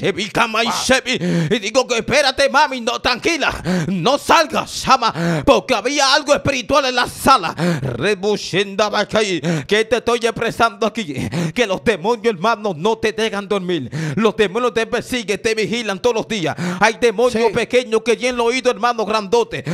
y digo que espérate, mami, no, tranquila, no salgas, ama, porque había algo espiritual en la sala. Que te estoy expresando aquí, que los demonios, hermanos, no te dejan dormir. Los demonios te persiguen, te vigilan todos los días. Hay demonios pequeños que tienen los oído, hermano, grandote.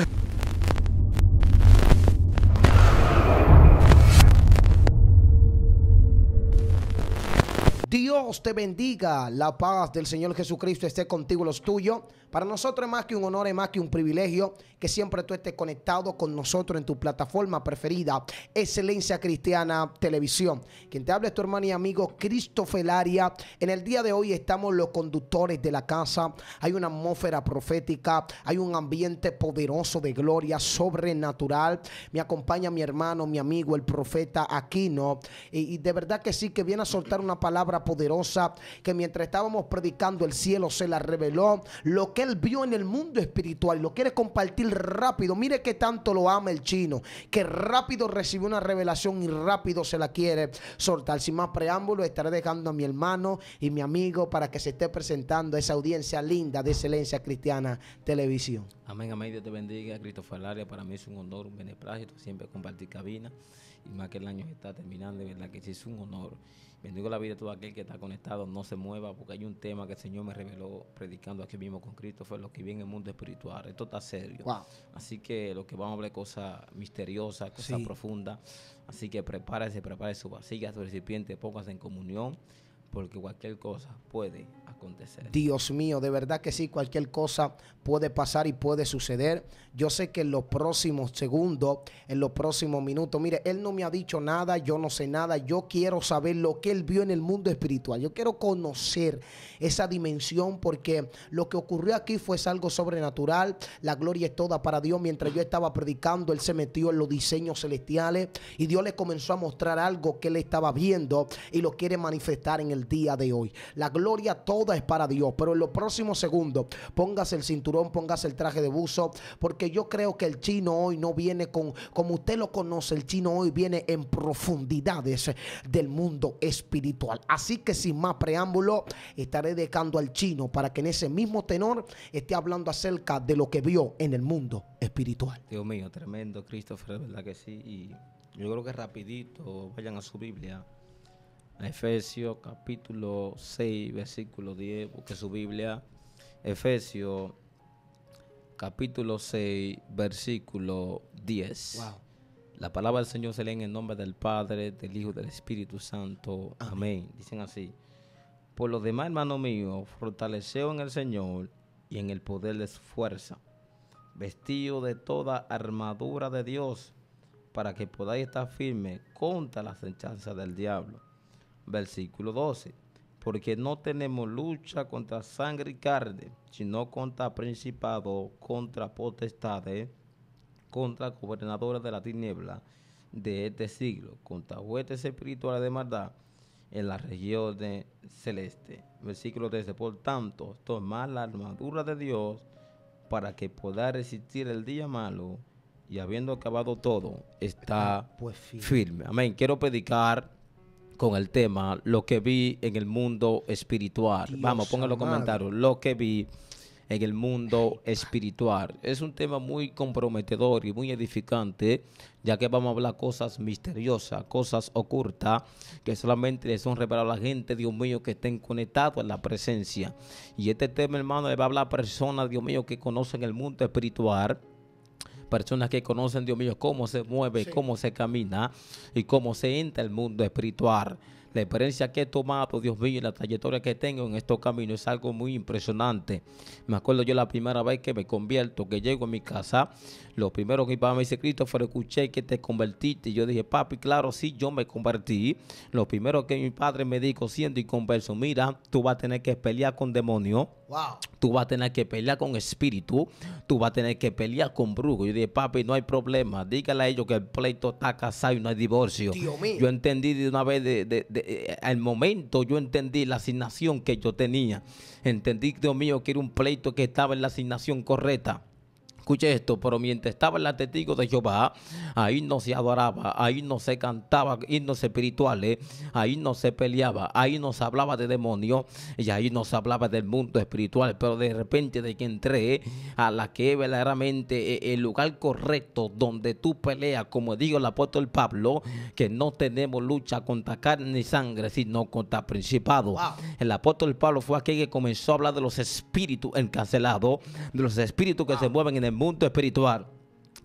Dios te bendiga. La paz del Señor Jesucristo esté contigo, los tuyos. Para nosotros es más que un honor, es más que un privilegio que siempre tú estés conectado con nosotros en tu plataforma preferida, Excelencia Cristiana Televisión. Quien te habla es tu hermano y amigo Cristo Felaria. En el día de hoy estamos los conductores de la casa. Hay una atmósfera profética, hay un ambiente poderoso de gloria sobrenatural. Me acompaña mi hermano, mi amigo, el profeta Aquino. Y, de verdad que sí, que viene a soltar una palabra poderosa que mientras estábamos predicando el cielo se la reveló. Lo que él vio en el mundo espiritual. Lo quiere compartir rápido. Mire que tanto lo ama el chino, que rápido recibe una revelación y rápido se la quiere soltar. Sin más preámbulo, estaré dejando a mi hermano y mi amigo para que se esté presentando a esa audiencia linda de Excelencia Cristiana Televisión. Amén, amén. Dios te bendiga, Cristóbal Área. Para mí es un honor, un beneplácito siempre compartir cabina. Y más que el año está terminando, de verdad que sí es un honor. Bendigo la vida de todo aquel que está conectado, no se mueva, porque hay un tema que el Señor me reveló predicando aquí mismo con Cristo, fue lo que viene en el mundo espiritual. Esto está serio. Así que lo que vamos a hablar es cosas misteriosas, cosas profundas. Así que prepárese, prepare su vasilla, su recipiente, póngase en comunión, porque cualquier cosa puede acontecer. Dios mío, de verdad que sí, cualquier cosa puede pasar y puede suceder. Yo sé que en los próximos segundos, en los próximos minutos, mire, Él no me ha dicho nada, yo no sé nada, yo quiero saber lo que Él vio en el mundo espiritual, yo quiero conocer esa dimensión porque lo que ocurrió aquí fue algo sobrenatural, la gloria es toda para Dios. Mientras yo estaba predicando, Él se metió en los diseños celestiales y Dios le comenzó a mostrar algo que Él estaba viendo y lo quiere manifestar en el día de hoy. La gloria toda es para Dios, pero en los próximos segundos póngase el cinturón, póngase el traje de buzo, porque yo creo que el chino hoy no viene con, como usted lo conoce, el chino hoy viene en profundidades del mundo espiritual. Así que sin más preámbulo, estaré dedicando al chino para que en ese mismo tenor esté hablando acerca de lo que vio en el mundo espiritual. Dios mío, tremendo, Christopher, verdad que sí. Y yo creo que rapidito vayan a su Biblia Efesios capítulo 6, versículo 10, busque su Biblia, Efesios capítulo 6, versículo 10. La palabra del Señor se lee en el nombre del Padre, del Hijo y del Espíritu Santo. Amén. Dicen así. Por lo demás, hermano mío, fortaleceo en el Señor y en el poder de su fuerza, vestido de toda armadura de Dios, para que podáis estar firmes contra las enchanzas del diablo versículo 12. Porque no tenemos lucha contra sangre y carne, sino contra principados, contra potestades, contra gobernadores de la tiniebla de este siglo, contra huestes espirituales de maldad en la región de celeste. Versículo 13. Por tanto, tomar la armadura de Dios para que pueda resistir el día malo y habiendo acabado todo, está, ah, pues, firme. Amén. Quiero predicar con el tema Lo que vi en el mundo espiritual. Vamos, pongan los comentarios. Lo que vi en el mundo espiritual. Es un tema muy comprometedor y muy edificante, ya que vamos a hablar cosas misteriosas, cosas ocultas, que solamente son reveladas a la gente, Dios mío, que estén conectados en la presencia. Y este tema, hermano, le va a hablar a personas, Dios mío, que conocen el mundo espiritual personas que conocen, Dios mío, cómo se mueve, cómo se camina y cómo se entra el mundo espiritual. La experiencia que he tomado, Dios mío, y la trayectoria que tengo en estos caminos es algo muy impresionante. Me acuerdo yo la primera vez que me convierto, que llego a mi casa, lo primero que mi papá me dice, Cristo, fue escuché que te convertiste. Y yo dije, papi, claro, sí, yo me convertí. Lo primero que mi padre me dijo, siendo y converso, mira, tú vas a tener que pelear con demonio. Wow. Tú vas a tener que pelear con espíritu. Tú vas a tener que pelear con brujo. Yo dije, papi, no hay problema. Dígale a ellos que el pleito está casado y no hay divorcio. Yo entendí de una vez, de, eh, al momento, yo entendí la asignación que yo tenía. Entendí, Dios mío, que era un pleito que estaba en la asignación correcta. Escuche esto, pero mientras estaba en la testigo de Jehová, ahí no se adoraba, ahí no se cantaba himnos espirituales, ahí no se peleaba, ahí no se hablaba de demonios y ahí no se hablaba del mundo espiritual, pero de repente de que entré a la que verdaderamente eh, el lugar correcto donde tú peleas, como dijo el apóstol Pablo, que no tenemos lucha contra carne ni sangre, sino contra principado. El apóstol Pablo fue aquel que comenzó a hablar de los espíritus encarcelados, de los espíritus que se mueven en el mundo espiritual.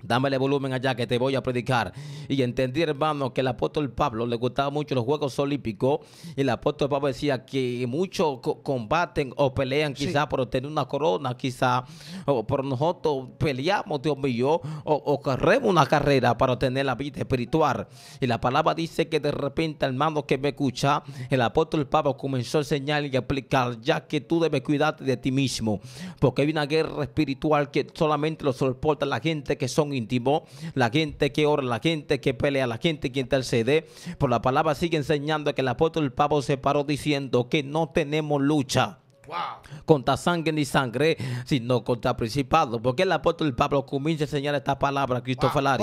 Dámele volumen allá que te voy a predicar. Y entendí, hermano, que el apóstol Pablo le gustaba mucho los Juegos Olímpicos. Y el apóstol Pablo decía que muchos combaten o pelean quizá quizás por obtener una corona, quizá O por nosotros peleamos, Dios mío, o, corremos una carrera para obtener la vida espiritual. Y la palabra dice que de repente, hermano, que me escucha, el apóstol Pablo comenzó a enseñar y a explicar, ya que tú debes cuidarte de ti mismo. Porque hay una guerra espiritual que solamente lo soporta la gente que son íntimo, la gente que ora, la gente que pelea, la gente que intercede. Por la palabra sigue enseñando que el apóstol Pablo se paró diciendo que no tenemos lucha contra sangre ni sangre, sino contra principado. Porque el apóstol Pablo comienza a enseñar esta palabra Cristo Wow.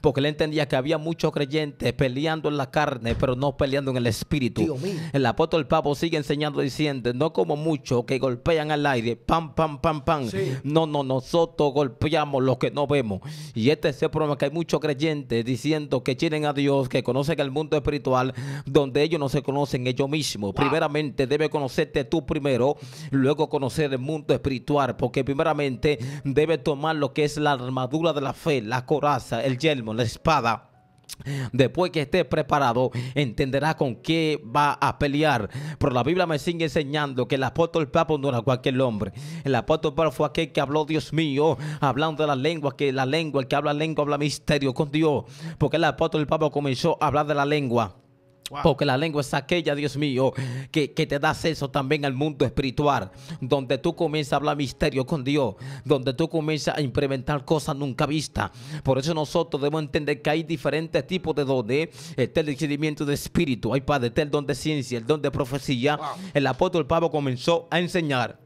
Porque él entendía que había muchos creyentes peleando en la carne, pero no peleando en el espíritu. El apóstol Pablo sigue enseñando diciendo, no como muchos que golpean al aire, pam, pam, pam, pam. No, no, nosotros golpeamos los que no vemos. Y este es el problema que hay muchos creyentes diciendo que tienen a Dios, que conocen el mundo espiritual, donde ellos no se conocen ellos mismos. Primeramente, debe conocerte tú primero luego conocer el mundo espiritual, porque primeramente debe tomar lo que es la armadura de la fe, la coraza, el yelmo, la espada. Después que esté preparado, entenderá con qué va a pelear. Pero la Biblia me sigue enseñando que el apóstol Pablo no era cualquier hombre. El apóstol Pablo fue aquel que habló, Dios mío, hablando de la lengua, que la lengua, el que habla lengua habla misterio con Dios. Porque el apóstol Pablo comenzó a hablar de la lengua porque la lengua es aquella, Dios mío, que, que, te da acceso también al mundo espiritual, donde tú comienzas a hablar misterio con Dios, donde tú comienzas a implementar cosas nunca vistas. Por eso nosotros debemos entender que hay diferentes tipos de dones. el discernimiento de espíritu, hay padre, el don de ciencia, el don de profecía. El apóstol Pablo comenzó a enseñar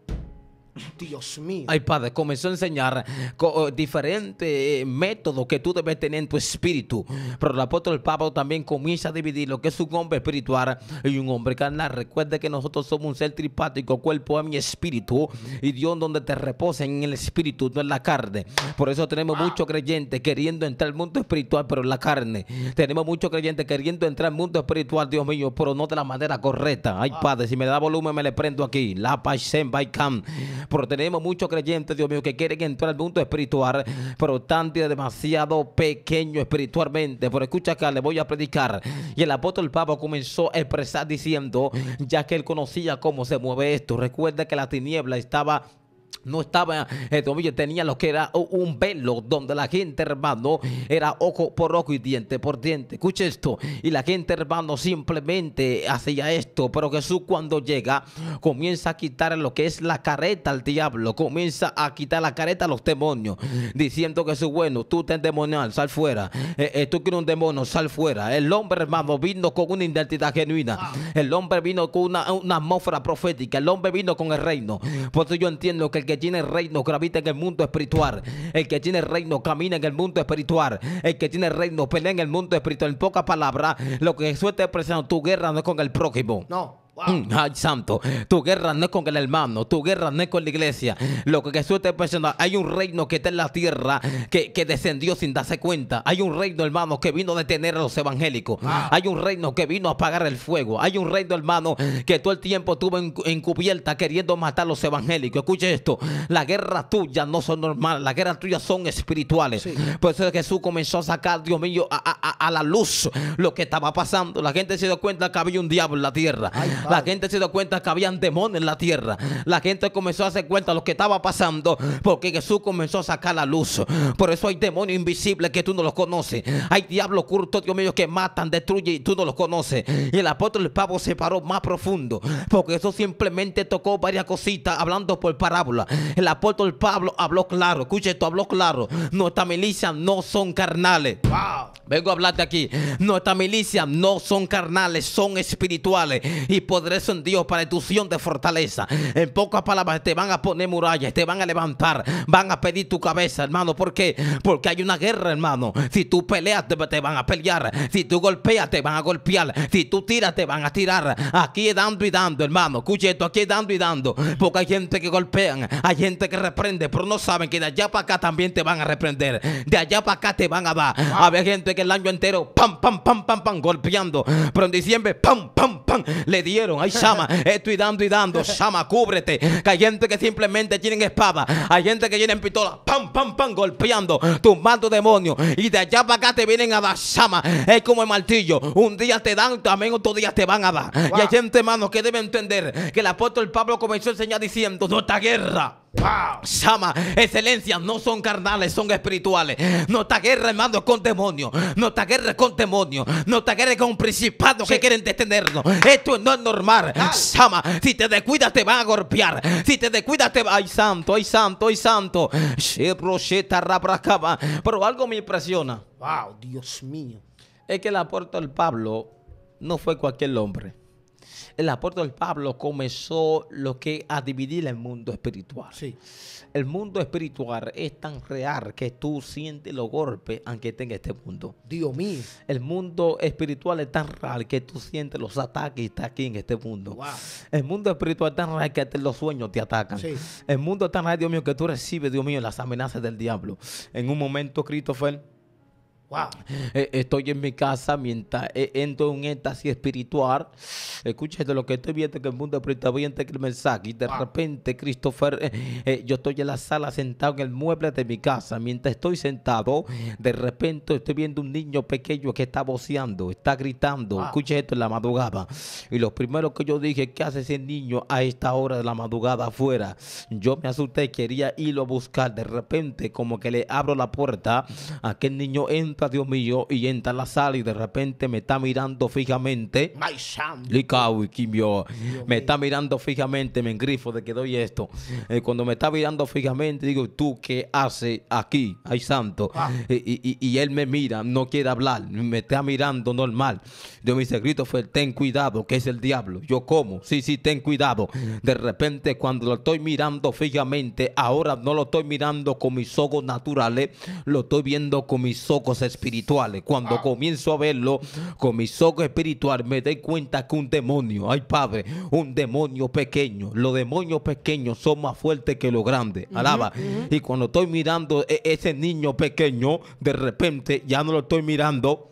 Dios mío. Ay, Padre, comenzó a enseñar eh, diferentes eh, métodos que tú debes tener en tu espíritu. Pero el apóstol Pablo también comienza a dividir lo que es un hombre espiritual y un hombre carnal. Recuerda que nosotros somos un ser tripático, cuerpo, mi espíritu. Y Dios donde te reposa en el espíritu, no en la carne. Por eso tenemos ah. muchos creyentes queriendo entrar al mundo espiritual, pero en la carne. Tenemos muchos creyentes queriendo entrar al mundo espiritual, Dios mío, pero no de la manera correcta. Ay, ah. Padre, si me da volumen me le prendo aquí. La paz, by cam pero tenemos muchos creyentes, Dios mío, que quieren entrar al mundo espiritual, pero están demasiado pequeño espiritualmente. Pero escucha acá, le voy a predicar. Y el apóstol Pablo comenzó a expresar diciendo, ya que él conocía cómo se mueve esto, recuerda que la tiniebla estaba no estaba, eh, tenía lo que era un velo donde la gente, hermano, era ojo por ojo y diente por diente. Escucha esto. Y la gente, hermano, simplemente hacía esto. Pero Jesús cuando llega, comienza a quitar lo que es la careta al diablo. Comienza a quitar la careta a los demonios. Diciendo que es bueno, tú te demonial sal fuera. Eh, eh, tú quieres un demonio, sal fuera. El hombre, hermano, vino con una identidad genuina. El hombre vino con una, una atmósfera profética. El hombre vino con el reino. Por eso yo entiendo que el que tiene reino gravita en el mundo espiritual. El que tiene reino camina en el mundo espiritual. El que tiene reino pelea en el mundo espiritual. En pocas palabras, lo que Jesús está expresando, tu guerra no es con el prójimo. No. Mm, ay, santo, tu guerra no es con el hermano, tu guerra no es con la iglesia. Lo que Jesús te presenta, hay un reino que está en la tierra que, descendió sin darse cuenta. Hay un reino, hermano, que vino a detener a los evangélicos. Hay un reino que vino a apagar el fuego. Hay un reino, hermano, que todo el tiempo estuvo encubierta queriendo matar a los evangélicos. Escuche esto: las guerras tuyas no son normales, las guerras tuyas son espirituales. Por eso Jesús comenzó a sacar, Dios mío, a, la luz lo que estaba pasando. La gente se dio cuenta que había un diablo en la tierra. Ay, la gente se dio cuenta que habían demonios en la tierra. La gente comenzó a hacer cuenta de lo que estaba pasando porque Jesús comenzó a sacar la luz. Por eso hay demonios invisibles que tú no los conoces. Hay diablos ocultos, Dios mío, que matan, destruyen y tú no los conoces. Y el apóstol Pablo se paró más profundo porque eso simplemente tocó varias cositas hablando por parábola. El apóstol Pablo habló claro. Escuche esto, habló claro. Nuestra milicia no son carnales. Vengo a hablarte aquí. Nuestra milicia no son carnales, son espirituales. Y poderoso en Dios para tu Sion de fortaleza. En pocas palabras, te van a poner murallas, te van a levantar, van a pedir tu cabeza, hermano. ¿Por qué? Porque hay una guerra, hermano. Si tú peleas, te van a pelear. Si tú golpeas, te van a golpear. Si tú tiras, te van a tirar. Aquí dando y dando, hermano. Escuche esto, aquí dando y dando. Porque hay gente que golpean, hay gente que reprende, pero no saben que de allá para acá también te van a reprender. De allá para acá te van a dar. Había gente que el año entero, pam, pam, pam, pam, pam, golpeando. Pero en diciembre, pam, pam, pam, le dieron ahí Ay, Sama, estoy dando y dando. Sama, cúbrete. Que hay gente que simplemente tienen espada. Hay gente que tienen pistola. Pam, pam, pam, golpeando, tumbando demonios. Y de allá para acá te vienen a dar Sama. Es como el martillo. Un día te dan, también otro día te van a dar. Y hay gente, hermano, que debe entender que el apóstol Pablo comenzó a enseñar diciendo, no está guerra Wow. Sama, excelencias no son carnales, son espirituales. No te guerra, hermano, con demonios. No guerra con demonios. No guerra con principados que quieren detenernos. Esto no es normal. Sama, si te descuidas te van a golpear. Si te descuidas te va. ¡Ay, santo, ay, santo, ay, santo! Pero algo me impresiona. Wow, Dios mío. Es que la el apóstol Pablo no fue cualquier hombre el apóstol Pablo comenzó lo que a dividir el mundo espiritual. Sí. El mundo espiritual es tan real que tú sientes los golpes aunque en este mundo. Dios mío. El mundo espiritual es tan real que tú sientes los ataques y está aquí en este mundo. El mundo espiritual es tan real que los sueños te atacan. El mundo es tan real, Dios mío, que tú recibes, Dios mío, las amenazas del diablo. En un momento, Christopher eh, estoy en mi casa mientras eh, entro en un éxtasis espiritual. Escúchate lo que estoy viendo que el mundo de voy a el Y de repente, Christopher, eh, yo estoy en la sala sentado en el mueble de mi casa. Mientras estoy sentado, de repente estoy viendo un niño pequeño que está voceando, está gritando. Wow. esto en la madrugada. Y lo primero que yo dije, ¿qué hace ese niño a esta hora de la madrugada afuera? Yo me asusté, quería irlo a buscar. De repente, como que le abro la puerta, aquel niño entra a Dios mío, y entra a la sala y de repente me está mirando fijamente. me está mirando fijamente, me engrifo de que doy esto. Eh, cuando me está mirando fijamente, digo, ¿tú qué haces aquí? Ay, santo. Ah. Y, él me mira, no quiere hablar, me está mirando normal. yo me dice, fue ten cuidado, que es el diablo. Yo como, sí, sí, ten cuidado. De repente, cuando lo estoy mirando fijamente, ahora no lo estoy mirando con mis ojos naturales, lo estoy viendo con mis ojos espirituales. Cuando ah. comienzo a verlo con mis ojos espirituales, me doy cuenta que un demonio, ay Padre, un demonio pequeño. Los demonios pequeños son más fuertes que los grandes. Alaba. Y cuando estoy mirando e-, ese niño pequeño, de repente ya no lo estoy mirando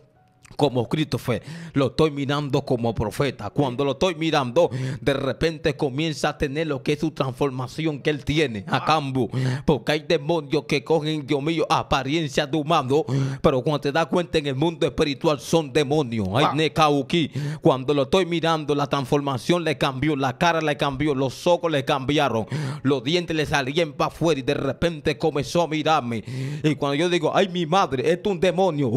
como Cristo fue. Lo estoy mirando como profeta. Cuando lo estoy mirando, de repente comienza a tener lo que es su transformación que él tiene a cambio. Porque hay demonios que cogen, Dios mío, apariencia de humano. Pero cuando te das cuenta en el mundo espiritual son demonios. Hay Nekauki. Cuando lo estoy mirando, la transformación le cambió, la cara le cambió, los ojos le cambiaron, los dientes le salían para afuera y de repente comenzó a mirarme. Y cuando yo digo, ay mi madre, esto es un demonio.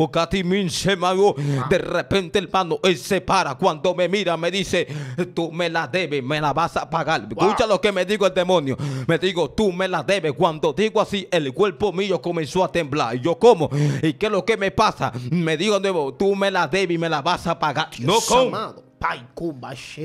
Ah. De repente, hermano, él se para. Cuando me mira, me dice, tú me la debes, me la vas a pagar. Escucha lo que me digo el demonio. Me digo, tú me la debes. Cuando digo así, el cuerpo mío comenzó a temblar. Y yo, como ¿Y qué es lo que me pasa? Me digo nuevo, tú me la debes y me la vas a pagar. no, ¿cómo?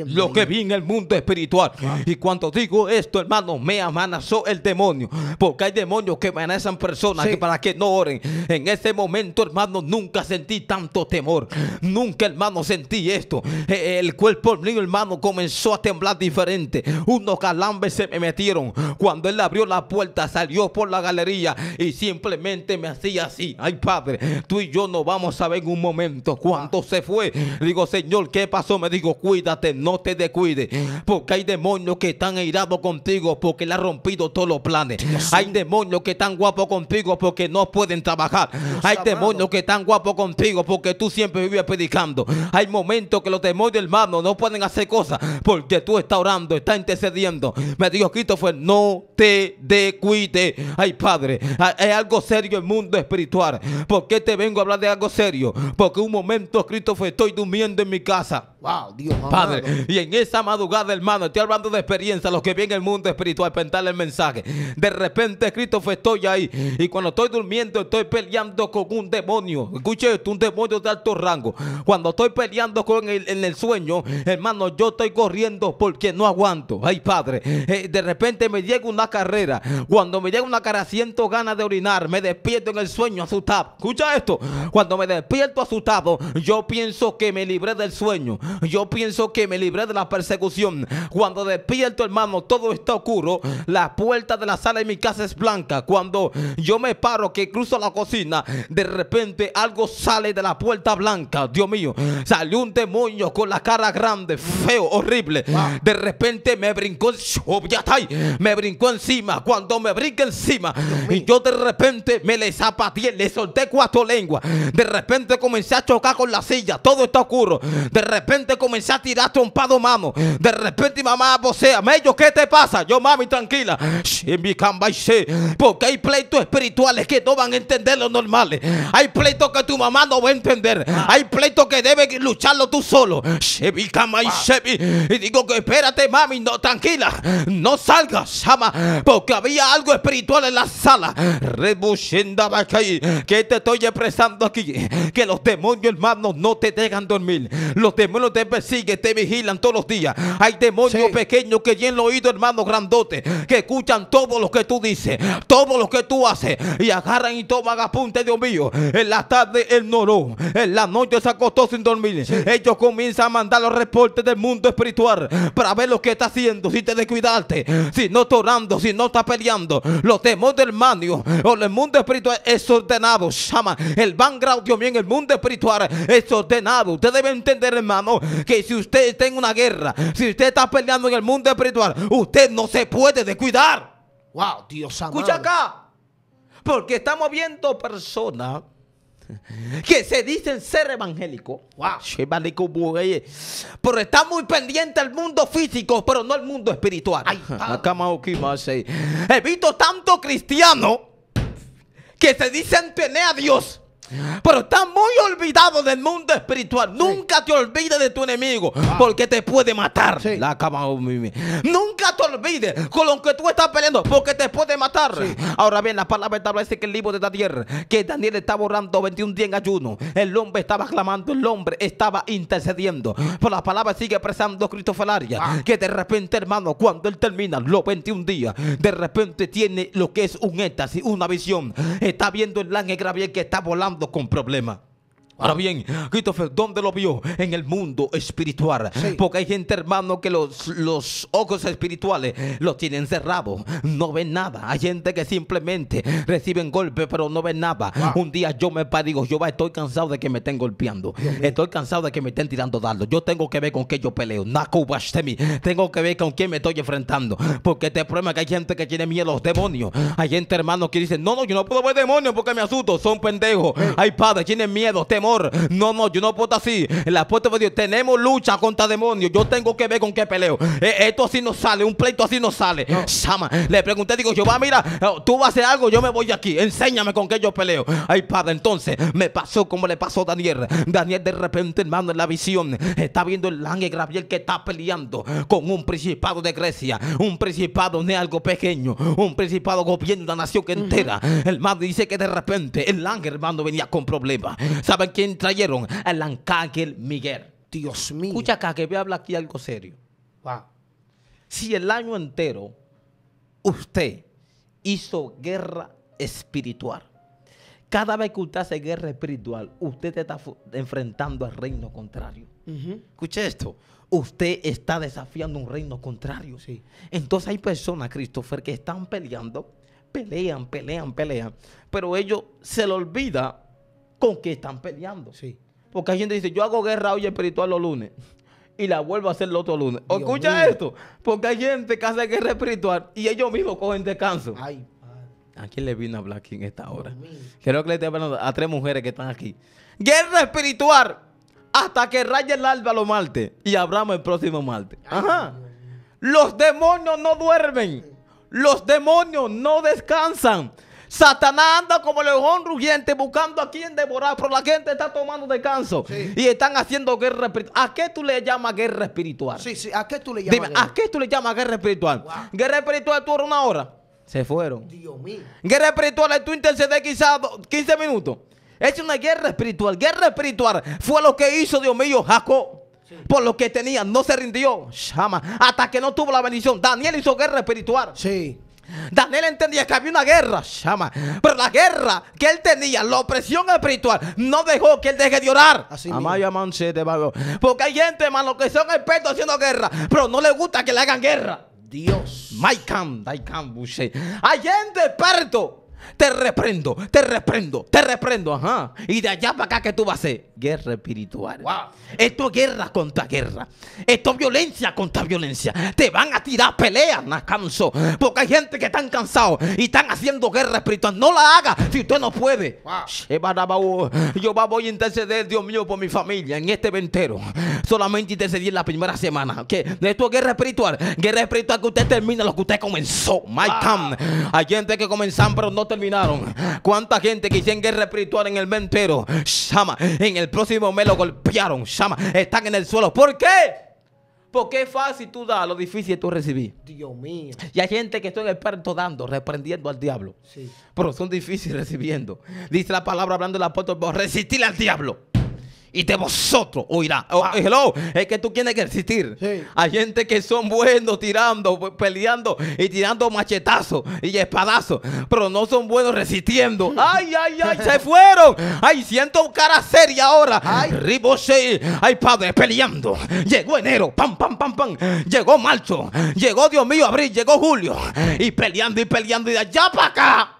Lo que vi en el mundo espiritual. Y cuando digo esto, hermano, me amenazó el demonio. Porque hay demonios que amenazan personas para que no oren. En ese momento, hermano, nunca sentí tanto temor. Nunca, hermano, sentí esto. E, el cuerpo mío, hermano, comenzó a temblar diferente. Unos calambres se me metieron. Cuando él abrió la puerta, salió por la galería y simplemente me hacía así. Ay, padre, tú y yo no vamos a ver en un momento. Cuando se fue, digo, Señor, ¿qué pasó? me digo, cuídate, no te descuides. Porque hay demonios que están airados contigo porque le ha rompido todos los planes. Hay demonios que están guapos contigo porque no pueden trabajar. Hay demonios que están guapos contigo porque tú siempre vives predicando. Hay momentos que los demonios, hermano, no pueden hacer cosas porque tú estás orando, estás intercediendo. Me dijo fue no te descuides. Ay, Padre, es algo serio el mundo espiritual. porque te vengo a hablar de algo serio? Porque un momento, Cristo fue estoy durmiendo en mi casa. Wow, Dios Padre, y en esa madrugada, hermano, estoy hablando de experiencia, los que vienen el mundo espiritual, pentarle el mensaje. De repente, Cristo, fue estoy ahí. Y cuando estoy durmiendo, estoy peleando con un demonio. Escuche esto, un demonio de alto rango. Cuando estoy peleando con el, en el sueño, hermano, yo estoy corriendo porque no aguanto. Ay, Padre, eh, de repente me llega una carrera. Cuando me llega una carrera, siento ganas de orinar. Me despierto en el sueño asustado. Escucha esto. Cuando me despierto asustado, yo pienso que me libré del sueño. Yo pienso que me libré de la persecución. Cuando despierto, hermano, todo está oscuro. La puerta de la sala de mi casa es blanca. Cuando yo me paro, que cruzo la cocina, de repente algo sale de la puerta blanca. Dios mío, salió un demonio con la cara grande, feo, horrible. De repente me brincó, me brincó encima. Cuando me brinca encima, y yo de repente me le zapateé, le solté cuatro lenguas. De repente comencé a chocar con la silla. Todo está oscuro. De repente te comencé a tirar trompado, mano De repente mi mamá vocea, Mello, ¿qué te pasa? Yo, mami, tranquila. Porque hay pleitos espirituales que no van a entender lo normal Hay pleitos que tu mamá no va a entender. Ah. Hay pleitos que debes lucharlo tú solo. Ah. Y digo que espérate, mami, no, tranquila. No salgas, llama. Porque había algo espiritual en la sala. Que te estoy expresando aquí. Que los demonios, hermanos, no te dejan dormir. Los demonios te persigue, te vigilan todos los días. Hay demonios pequeños que llenan los oído, hermano grandote, que escuchan todo lo que tú dices, todo lo que tú haces, y agarran y toman apunte, Dios mío. En la tarde el no en la noche se acostó sin dormir. Ellos comienzan a mandar los reportes del mundo espiritual para ver lo que está haciendo, si te descuidaste, si no está orando, si no está peleando. Los demonios del manio o el mundo espiritual es ordenado, llama el van Dios mío, en el mundo espiritual es ordenado. Usted debe entender, hermano, que si usted está en una guerra, si usted está peleando en el mundo espiritual, usted no se puede descuidar. Wow, Dios Escucha acá. Porque estamos viendo personas que se dicen ser evangélicos. Wow. Eh, pero está muy pendiente al mundo físico, pero no al mundo espiritual. Eh. He visto tanto cristiano que se dicen tener a Dios pero está muy olvidado del mundo espiritual. Nunca te olvides de tu enemigo, ah. porque te puede matar. Oh, Nunca te olvides con lo que tú estás peleando, porque te puede matar. Ahora bien, la palabra establece que el libro de Daniel, que Daniel estaba orando 21 días en ayuno, el hombre estaba clamando, el hombre estaba intercediendo. Por la palabra sigue expresando Cristo ah. que de repente, hermano, cuando él termina los 21 días, de repente tiene lo que es un éxtasis, una visión. Está viendo el ángel Gabriel que está volando lidando com problema. Ahora bien, Christopher, ¿dónde lo vio? En el mundo espiritual. Porque hay gente, hermano, que los, los ojos espirituales los tienen cerrados. No ven nada. Hay gente que simplemente reciben golpes, pero no ven nada. Un día yo me paro digo, yo estoy cansado de que me estén golpeando. estoy cansado de que me estén tirando dardos. Yo tengo que ver con qué yo peleo. Tengo que ver con quién me estoy enfrentando. Porque este problema es que hay gente que tiene miedo a los demonios. Hay gente, hermano, que dice, no, no, yo no puedo ver demonios porque me asusto. Son pendejos. Hay padres, tienen miedo, temor no, no, yo no puedo así. La puerta de Dios. Tenemos lucha contra demonios. Yo tengo que ver con qué peleo. Eh, esto así no sale. Un pleito así no sale. Le pregunté, digo, yo va, mira, eh, tú vas a hacer algo. Yo me voy aquí. Enséñame con qué yo peleo. Ay, padre. Entonces me pasó como le pasó a Daniel. Daniel de repente, hermano, en la visión está viendo el ángel Gabriel que está peleando con un principado de Grecia. Un principado de algo pequeño. Un principado de una nación que entera. El madre dice que de repente el ángel, hermano, venía con problemas. ¿Saben ¿Quién trajeron? El Arcángel Miguel. Dios mío. Escucha acá que voy a hablar aquí algo serio. Wow. Si el año entero usted hizo guerra espiritual, cada vez que usted hace guerra espiritual, usted está enfrentando al reino contrario. escucha Escuche esto. Usted está desafiando un reino contrario. Sí. Entonces hay personas, Christopher, que están peleando, pelean, pelean, pelean, pero ellos se le olvida que están peleando. Sí. Porque hay gente dice, yo hago guerra hoy espiritual los lunes y la vuelvo a hacer el otro lunes. Escucha esto, porque hay gente que hace guerra espiritual y ellos mismos cogen descanso. Ay, ¿A quién le vino a hablar aquí en esta hora? Creo que le estoy hablando a tres mujeres que están aquí. Guerra espiritual hasta que raye el alba los martes y abramos el próximo martes. Ajá. Los demonios no duermen. Los demonios no descansan. Satanás anda como león rugiente buscando a quien devorar, pero la gente está tomando descanso y están haciendo guerra espiritual. ¿A qué tú le llamas guerra espiritual? Sí, sí, ¿a qué tú le llamas? Dime, guerra? ¿a qué tú le llamas guerra espiritual? Guerra espiritual por una hora. Se fueron. Dios mío. Guerra espiritual tú intercedes quizás 15 minutos. Es una guerra espiritual. Guerra espiritual fue lo que hizo Dios mío Jacob. Por lo que tenía, no se rindió. Hasta que no tuvo la bendición. Daniel hizo guerra espiritual. Sí. Daniel entendía que había una guerra, llama. Pero la guerra que él tenía, la opresión espiritual, no dejó que él deje de orar. Así Porque hay gente, hermano, que son expertos haciendo guerra, pero no le gusta que le hagan guerra. Dios. Hay gente experto te reprendo, te reprendo, te reprendo, ajá. Y de allá para acá, que tú vas a hacer? Guerra espiritual. Esto es guerra contra guerra. Esto es violencia contra violencia. Te van a tirar peleas, no Porque hay gente que están cansados y están haciendo guerra espiritual. No la haga si usted no puede. Eh, oh. Yo voy a interceder, Dios mío, por mi familia en este ventero. Solamente intercedí en la primera semana. que Esto es guerra espiritual. Guerra espiritual que usted termina lo que usted comenzó. Hay gente que comenzan pero no te terminaron. Cuánta gente que hicieron guerra espiritual en el mes entero. en el próximo mes lo golpearon. Shama, están en el suelo. ¿Por qué? Porque es fácil tú das lo difícil tú recibir. Dios mío. Y hay gente que está en el dando, reprendiendo al diablo. Pero son difíciles recibiendo. Dice la palabra hablando del apóstol, resistir al diablo y de vosotros oirá. Oh, ah. es que tú tienes que resistir. Hay gente que son buenos tirando, peleando y tirando machetazos y espadazos, pero no son buenos resistiendo. ¡Ay, ay, ay! ¡Se fueron! ¡Ay, siento cara seria ahora! ¡Ay, riboche! ¡Ay, padre, peleando! Llegó enero, pam, pam, pam, pam. Llegó marzo, llegó Dios mío, abril, llegó julio. Y peleando y peleando y de allá para acá.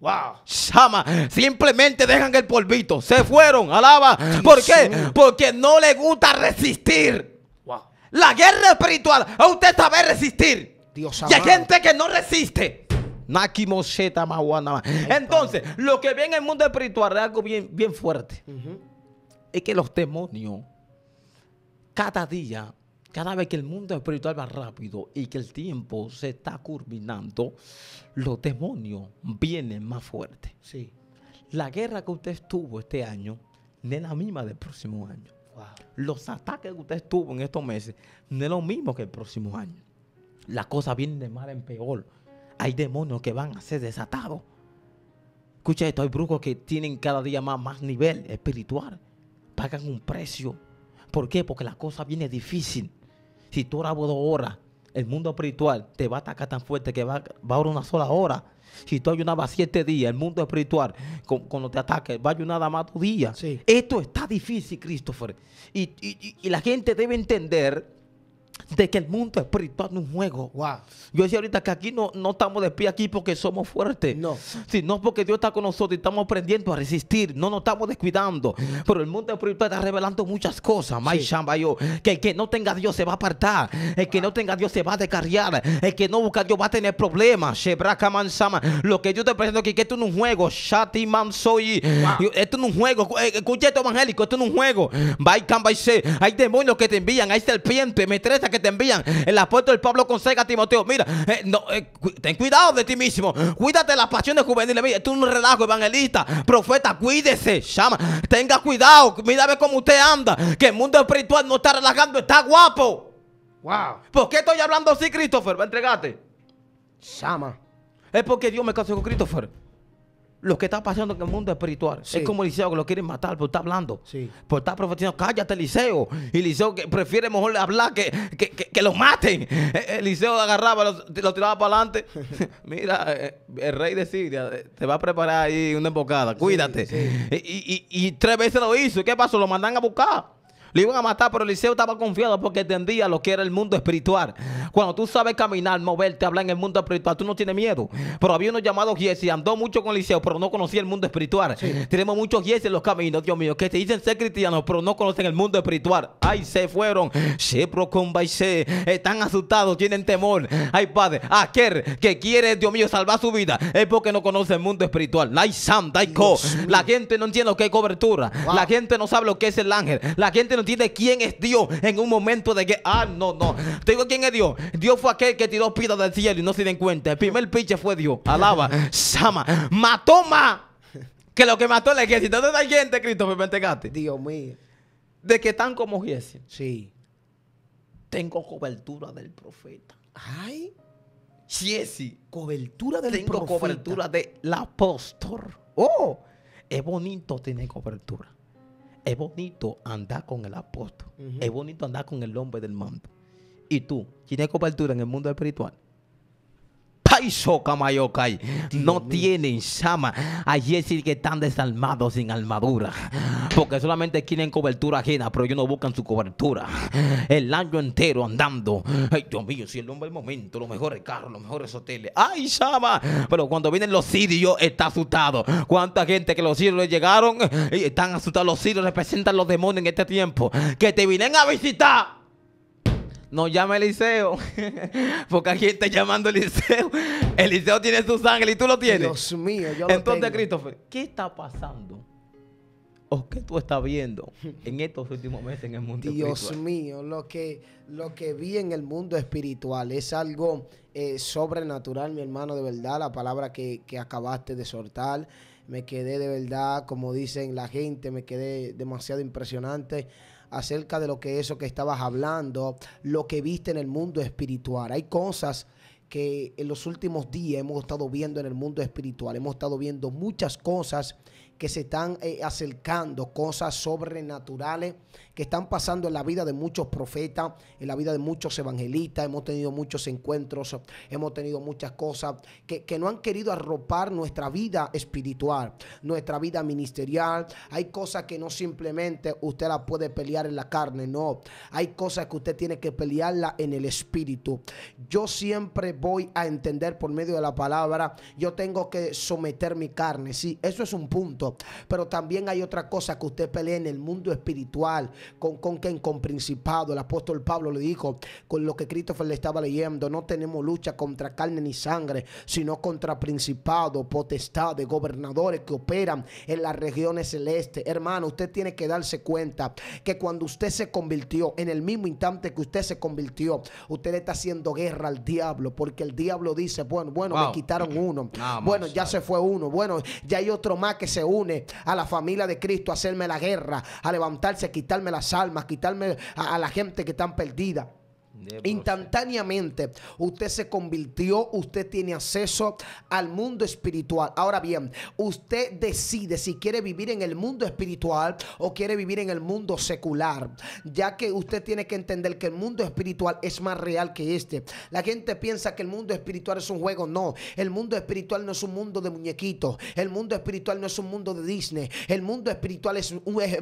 Wow. Shama, simplemente dejan el polvito. Se fueron, alaba. ¿Por qué? Porque no le gusta resistir. Wow. La guerra espiritual, a usted sabe resistir. Dios y hay gente que no resiste. Entonces, lo que ve en el mundo espiritual es algo bien, bien fuerte. Es que los demonios, cada día, cada vez que el mundo espiritual va rápido y que el tiempo se está culminando, los demonios vienen más fuertes. Sí. La guerra que usted estuvo este año no es la misma del próximo año. Los ataques que usted estuvo en estos meses no es lo mismo que el próximo año. Las cosas viene de mal en peor. Hay demonios que van a ser desatados. Escucha esto, hay brujos que tienen cada día más, más nivel espiritual. Pagan un precio. ¿Por qué? Porque la cosa viene difícil. Si tú orabas dos horas, el mundo espiritual te va a atacar tan fuerte que va, a orar una sola hora. Si tú ayunabas siete días, el mundo espiritual, cuando te ataque, va a ayunar nada más tu día. Esto está difícil, Christopher. y, la gente debe entender de que el mundo espiritual no es un juego. Yo decía ahorita que aquí no, no estamos de pie aquí porque somos fuertes. No. Sino porque Dios está con nosotros y estamos aprendiendo a resistir. No nos estamos descuidando. Pero el mundo espiritual está revelando muchas cosas. yo Que el que no tenga Dios se va a apartar. El que no tenga Dios se va a descarriar. El que no busca Dios va a tener problemas. Lo que yo te presento aquí, que esto no es un juego. Shati Mansoy. Esto no es un juego. Eh, escucha esto evangélico. Esto no es un juego. Hay demonios que te envían. Hay serpientes. Me que te envían el la puerta del Pablo Conseca, Timoteo. Mira, eh, no, eh, ten cuidado de ti mismo. Cuídate de las pasiones juveniles. Mira, tú un relajo, evangelista, profeta, cuídese, llama. Tenga cuidado, mira ve cómo usted anda. Que el mundo espiritual no está relajando, está guapo. Wow. ¿Por qué estoy hablando así, Christopher? Va, entregate. Llama. Es porque Dios me casó con Christopher lo que está pasando en el mundo espiritual. Es como liceo que lo quieren matar por estar hablando, por estar profetizando. Cállate, Eliseo. Eliseo que prefiere mejor hablar que, que, que, lo maten. Eh, eh, Eliseo lo agarraba, lo, lo tiraba para adelante. Mira, eh, el rey de Siria te va a preparar ahí una embocada. Cuídate. y, y, y, tres veces lo hizo. ¿Qué pasó? Lo mandan a buscar. Le iban a matar, pero Eliseo estaba confiado porque entendía lo que era el mundo espiritual. Cuando tú sabes caminar, moverte, hablar en el mundo espiritual, tú no tienes miedo. Pero había uno llamado Giesi, andó mucho con Eliseo, pero no conocía el mundo espiritual. Tenemos muchos Giesi en los caminos, Dios mío, que te dicen ser cristianos, pero no conocen el mundo espiritual. Ay, se fueron. Se se Están asustados, tienen temor. Ay, Padre, aquel que quiere, Dios mío, salvar su vida es porque no conoce el mundo espiritual. La gente no entiende lo que es cobertura. La gente no sabe lo que es el ángel. La gente no entiende quién es Dios en un momento de que, ah, no, no. Te digo quién es Dios. Dios fue aquel que tiró piedras del cielo y no se den cuenta. El primer pinche fue Dios. Alaba, sama, mató más que lo que mató la ejército. ¿Dónde da gente, Cristo, me pentecaste? Dios mío. De que están como Jesse. Sí. Tengo cobertura del profeta. Ay. si Cobertura del profeta. Tengo cobertura del apóstol. Oh. Es bonito tener cobertura es bonito andar con el apóstol. Es bonito andar con el hombre del Mando. Y tú, ¿tienes cobertura en el mundo espiritual? soca, Kamayokai. No tienen Shama. Allí es decir que están desarmados, sin armadura. Porque solamente quieren cobertura ajena, pero ellos no buscan su cobertura. El año entero andando. Ay, Dios mío, si el hombre el momento, los mejores carros, los mejores hoteles. ¡Ay, Shama! Pero cuando vienen los sirios, está asustado. ¿Cuánta gente que los sirios llegaron? Y están asustados. Los sirios representan los demonios en este tiempo. Que te vienen a visitar no llama Eliseo, Porque aquí está llamando Eliseo. Eliseo El tiene su sangre y tú lo tienes. Dios mío, yo lo tengo. Christopher, ¿qué está pasando? ¿O qué tú estás viendo en estos últimos meses en el mundo espiritual? Dios mío, lo que, lo que vi en el mundo espiritual es algo eh, sobrenatural, mi hermano, de verdad. La palabra que, que acabaste de soltar me quedé de verdad, como dicen la gente, me quedé demasiado impresionante acerca de lo que eso que estabas hablando, lo que viste en el mundo espiritual. Hay cosas que en los últimos días hemos estado viendo en el mundo espiritual, hemos estado viendo muchas cosas que se están eh, acercando, cosas sobrenaturales que están pasando en la vida de muchos profetas, en la vida de muchos evangelistas. Hemos tenido muchos encuentros, hemos tenido muchas cosas que, no han querido arropar nuestra vida espiritual, nuestra vida ministerial. Hay cosas que no simplemente usted las puede pelear en la carne, no. Hay cosas que usted tiene que pelearla en el espíritu. Yo siempre voy a entender por medio de la palabra, yo tengo que someter mi carne. Sí, eso es un punto. Pero también hay otra cosa que usted pelea en el mundo espiritual, con, con quien, con principado. El apóstol Pablo le dijo, con lo que Christopher le estaba leyendo, no tenemos lucha contra carne ni sangre, sino contra principado, potestad de gobernadores que operan en las regiones celestes. Hermano, usted tiene que darse cuenta que cuando usted se convirtió, en el mismo instante que usted se convirtió, usted le está haciendo guerra al diablo, porque el diablo dice, bueno, bueno, me quitaron uno. bueno, ya se fue uno. Bueno, ya hay otro más que se une a la familia de Cristo a hacerme la guerra, a levantarse, a quitarme las almas, quitarme a, a la gente que está perdida. Instantáneamente usted se convirtió, usted tiene acceso al mundo espiritual. Ahora bien, usted decide si quiere vivir en el mundo espiritual o quiere vivir en el mundo secular, ya que usted tiene que entender que el mundo espiritual es más real que este. La gente piensa que el mundo espiritual es un juego, no. El mundo espiritual no es un mundo de muñequitos, el mundo espiritual no es un mundo de Disney, el mundo espiritual es,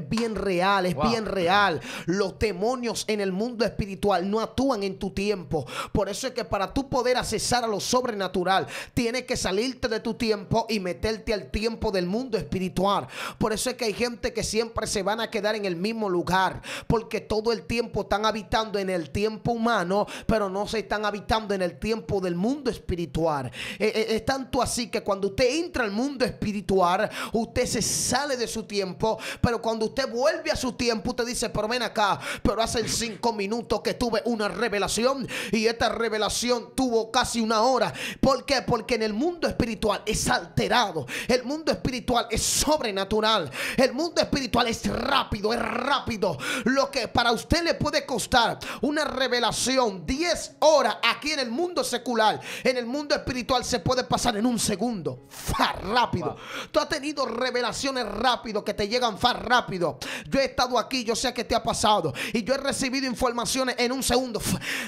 bien real, es bien real. Los demonios en el mundo espiritual no actúan en tu tiempo. Por eso es que para tú poder accesar a lo sobrenatural, tienes que salirte de tu tiempo y meterte al tiempo del mundo espiritual. Por eso es que hay gente que siempre se van a quedar en el mismo lugar, porque todo el tiempo están habitando en el tiempo humano, pero no se están habitando en el tiempo del mundo espiritual. Eh, eh, es tanto así que cuando usted entra al mundo espiritual, usted se sale de su tiempo, pero cuando usted vuelve a su tiempo, usted dice, pero ven acá, pero hace cinco minutos que tuve una revelación y esta revelación tuvo casi una hora. ¿Por qué? Porque en el mundo espiritual es alterado. El mundo espiritual es sobrenatural. El mundo espiritual es rápido, es rápido. Lo que para usted le puede costar una revelación 10 horas aquí en el mundo secular, en el mundo espiritual se puede pasar en un segundo. Fá rápido. Tú has tenido revelaciones rápido que te llegan fa rápido. Yo he estado aquí, yo sé que te ha pasado y yo he recibido informaciones en un segundo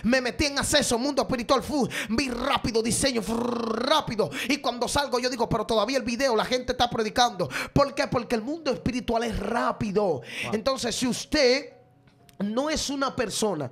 me metí en acceso, mundo espiritual, vi rápido diseño, rápido. Y cuando salgo yo digo, pero todavía el video, la gente está predicando. ¿Por qué? Porque el mundo espiritual es rápido. Entonces, si usted no es una persona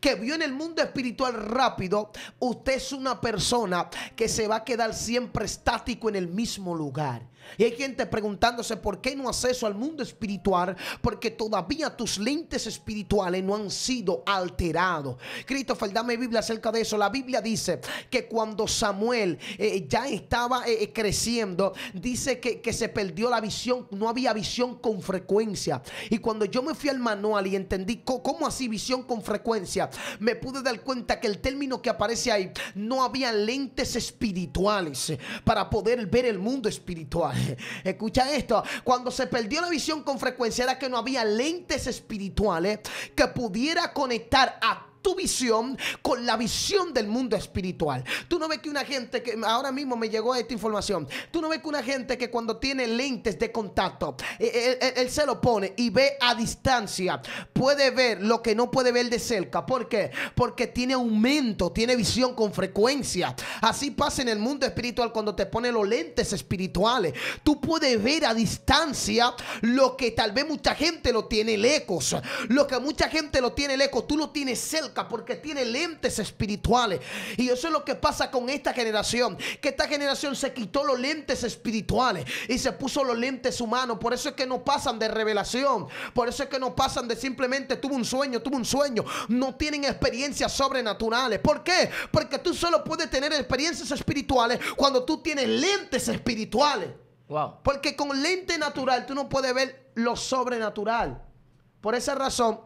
que vio en el mundo espiritual rápido, usted es una persona que se va a quedar siempre estático en el mismo lugar. Y hay gente preguntándose por qué no acceso al mundo espiritual, porque todavía tus lentes espirituales no han sido alterados. Cristo, dame Biblia acerca de eso. La Biblia dice que cuando Samuel eh, ya estaba eh, eh, creciendo, dice que, que, se perdió la visión, no había visión con frecuencia. Y cuando yo me fui al manual y entendí cómo así visión con frecuencia, me pude dar cuenta que el término que aparece ahí no había lentes espirituales para poder ver el mundo espiritual. Escucha esto, cuando se perdió la visión con frecuencia era que no había lentes espirituales que pudiera conectar a tu visión con la visión del mundo espiritual. Tú no ves que una gente que ahora mismo me llegó esta información, tú no ves que una gente que cuando tiene lentes de contacto, eh, eh, eh, él, se lo pone y ve a distancia, puede ver lo que no puede ver de cerca. ¿Por qué? Porque tiene aumento, tiene visión con frecuencia. Así pasa en el mundo espiritual cuando te pone los lentes espirituales. Tú puedes ver a distancia lo que tal vez mucha gente lo tiene lejos, lo que mucha gente lo tiene lejos, tú lo tienes cerca porque tiene lentes espirituales. Y eso es lo que pasa con esta generación, que esta generación se quitó los lentes espirituales y se puso los lentes humanos. Por eso es que no pasan de revelación, por eso es que no pasan de simplemente tuvo un sueño, tuvo un sueño. No tienen experiencias sobrenaturales. ¿Por qué? Porque tú solo puedes tener experiencias espirituales cuando tú tienes lentes espirituales. Porque con lente natural tú no puedes ver lo sobrenatural. Por esa razón,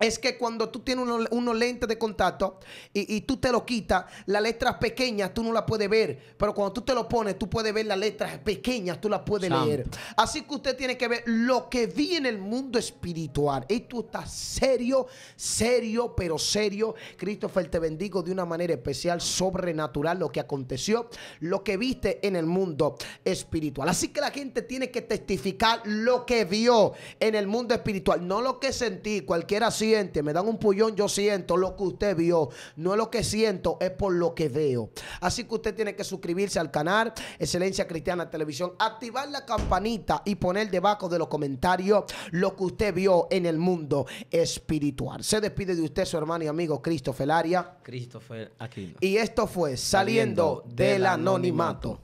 es que cuando tú tienes unos lentes de contacto y, tú te lo quitas, las letras pequeñas tú no las puedes ver, pero cuando tú te lo pones, tú puedes ver las letras pequeñas, tú las puedes leer. Así que usted tiene que ver lo que vi en el mundo espiritual. Esto está serio, serio, pero serio. Christopher, te bendigo de una manera especial, sobrenatural, lo que aconteció, lo que viste en el mundo espiritual. Así que la gente tiene que testificar lo que vio en el mundo espiritual, no lo que sentí, cualquiera así me dan un pullón, yo siento lo que usted vio. No es lo que siento, es por lo que veo. Así que usted tiene que suscribirse al canal Excelencia Cristiana Televisión, activar la campanita y poner debajo de los comentarios lo que usted vio en el mundo espiritual. Se despide de usted su hermano y amigo Cristo Felaria. Cristo aquí Y esto fue Saliendo, del, anonimato.